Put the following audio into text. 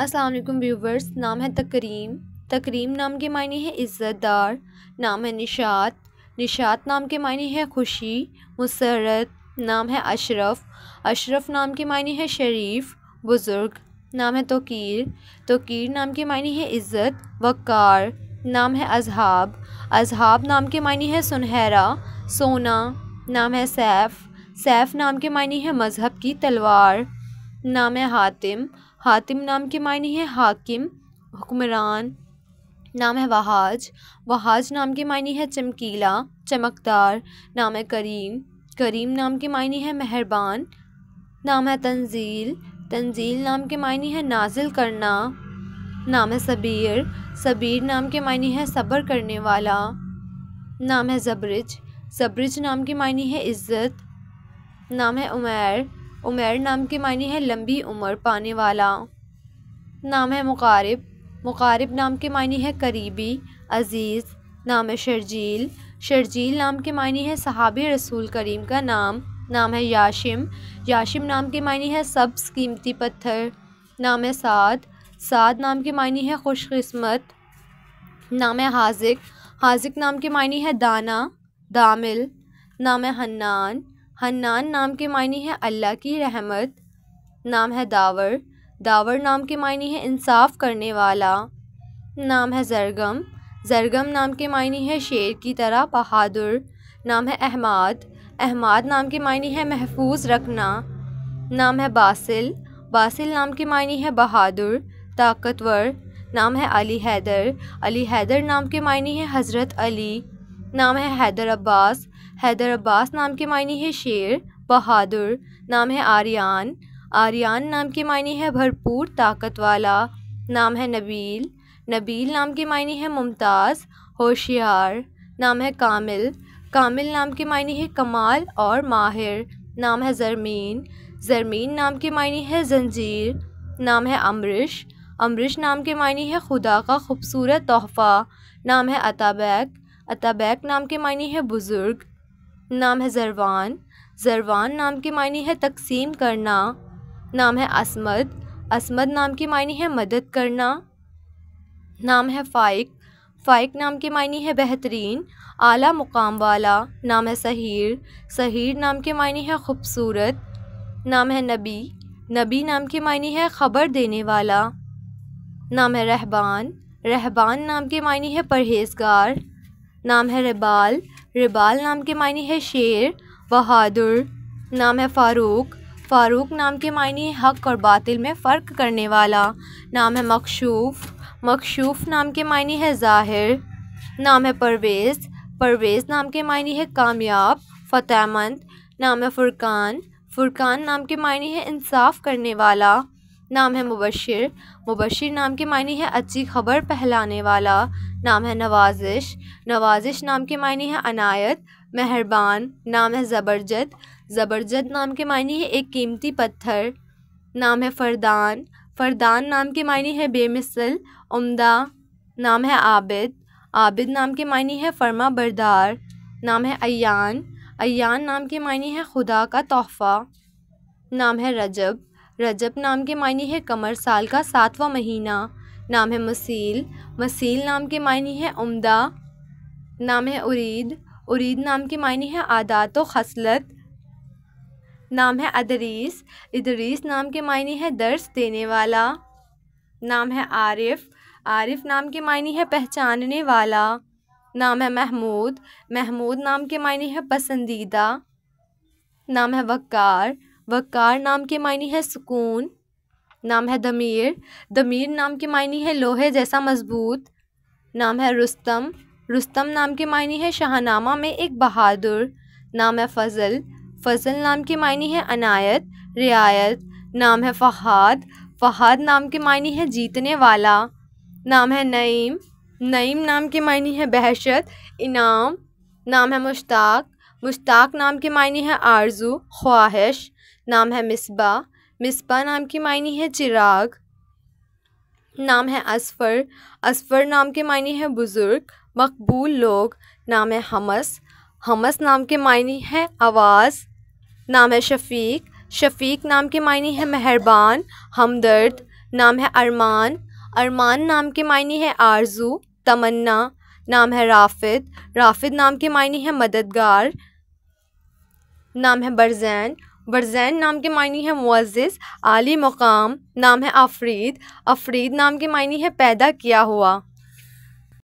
अस्सलाम वालेकुम व्यूवर्स नाम है तकरीम तकरीम नाम के मायने हैं इज़्ज़तदार नाम है निशात निशात नाम के मायने हैं खुशी मुसरत नाम है अशरफ अशरफ नाम के मायने हैं शरीफ बुज़ुर्ग नाम है तोकीर तोकीर नाम के मायने हैं इज़्ज़त वक़ार नाम है अजहाब अजहाब नाम के मायने हैं सुनहरा सोना नाम है सैफ़ सैफ़ नाम के मायने हैं मज़हब की तलवार नाम है हातिम हातिम नाम के मायने हैं हाकिम हुक्मरान नाम है वहाज वहाज नाम के मायने है चमकीला चमकदार नाम है करीम करीम नाम के मायने है मेहरबान नाम है तंजील तंजील नाम के मायने है नाजिल करना नाम है सबीर सबीर नाम के मायने है सब्र करने वाला नाम है जबरिज जबरिज नाम के मायने है इज़्ज़त नाम है उमैर उमर नाम के मायने है लंबी उम्र पाने वाला नाम है मुकारब मुकारब नाम के मायने है करीबी अज़ीज़ नाम है शर्जील शर्जील नाम के मायने है सहाबी रसूल करीम का नाम नाम है याशिम याशिम नाम के मायने है सब्स कीमती पत्थर नाम है साद साद नाम के मायने है खुशकस्मत नाम है हाजिक हाजिक नाम के मायने है दाना दामिल नाम है हन्नान हन्नान नाम के मायने हैं अल्लाह की रहमत नाम है दावर दावर नाम के मायने हैं इंसाफ करने वाला नाम है जरगम जरगम नाम के मायने हैं शेर की तरह बहादुर नाम है अहमद अहमद नाम के मायने हैं महफूज रखना नाम है बासिल बासिल नाम के मायने हैं बहादुर ताकतवर नाम है अली हैदर अली हैदर नाम के मायने हैं हज़रत अली नाम है हैदर अब्बास हैदर अब्बास नाम के मायने है शेर बहादुर नाम है आर्यान आर्यान नाम के मायने है भरपूर ताकत वाला नाम है नबील नबील नाम के मायने है मुमताज़ होशियार नाम है कामिल कामिल नाम के मायने है कमाल और माहिर नाम है जरमीन जरमीन नाम के मायने है जंजीर नाम है अमरिश अमरिश नाम के मायने है खुदा का खूबसूरत तोहफ़ा नाम है अताबैक अताबैक नाम के मायने है बुज़ुर्ग नाम है जरवान जरवान नाम के मायने है तकसीम करना नाम है असमद असमद नाम के मायने है मदद करना नाम है फ़ाइक फ़ाइक नाम के मायने है बेहतरीन आला मुकाम वाला नाम है सहीर सहीर नाम के मायने है ख़ूबसूरत नाम है नबी नबी नाम के मायने है ख़बर देने वाला नाम है रहबान रहबान नाम के मायने है परहेजगार नाम है रबाल रिबाल नाम के मायने है शेर बहादुर नाम है फ़ारूक फ़ारूक नाम के मायने है हक और बातिल में फ़र्क करने वाला नाम है मकशूफ़ मकशूफ़ नाम के मायने है ज़ाहिर नाम है परवेज़ परवेज़ नाम के मायने है कामयाब फ़तेहमंद नाम है फ़ुरकान फ़ुरकान नाम के मायने है इंसाफ करने वाला नाम है मुबशर मुबशर नाम के मायने है अच्छी खबर पहलाने वाला नाम है नवाजिश नवाजिश नाम के मायने है अनायत मेहरबान नाम है ज़बरजद ज़बरजद नाम के मायने है एक कीमती पत्थर नाम है फ़रदान फ़रदान नाम के मायने है बेमिसल उम्दा नाम है आबिद आबिद नाम के मायने है फर्मा बरदार नाम है अयान अयान नाम के मायने है खुदा का तोहफ़ा नाम है रजब रजब नाम के मायने है कमर साल का सातवां महीना नाम है मसील मसील नाम के मायने है उम्दा नाम है उरीद उरीद नाम के मायने है आदात व खसलत नाम है अदरीस इदरीस नाम के मायने है दर्स देने वाला नाम है आरिफ आरिफ नाम के मायने है पहचानने वाला नाम है महमूद महमूद नाम के मायने है पसंदीदा नाम है वक़ार वक़ार नाम के मायने है सुकून नाम है दमीर दमीर नाम के मायने है लोहे जैसा मज़बूत नाम है रुस्तम रुस्तम नाम के मायने है शाहनामा में एक बहादुर नाम है फ़ज़ल फ़ज़ल नाम के मायने है अनायत रियायत नाम है फ़हाद फ़हाद नाम के मायने है जीतने वाला नाम है नईम नईम नाम के मायने है बहशत इनाम नाम है मुश्ताक मुश्ताक नाम के मायने हैं आरजू ख्वाहिश नाम है मिसबा मिसबा नाम की मायने है चिराग नाम है असफ़र असफ़र नाम के मायने हैं बुज़ुर्ग मकबूल लोग नाम है हमस हमस नाम के मायने हैं आवाज़ नाम है शफीक शफीक नाम के मायने हैं मेहरबान हमदर्द नाम है अरमान अरमान नाम के मायने हैं आरजू तमन्ना नाम है राफिद राफिद नाम के मायने हैं मददगार नाम है बरजैन बरजैन नाम के मायने है मुआज़ आली मक़ाम नाम है आफरीद अफरीद नाम के मायने है पैदा किया हुआ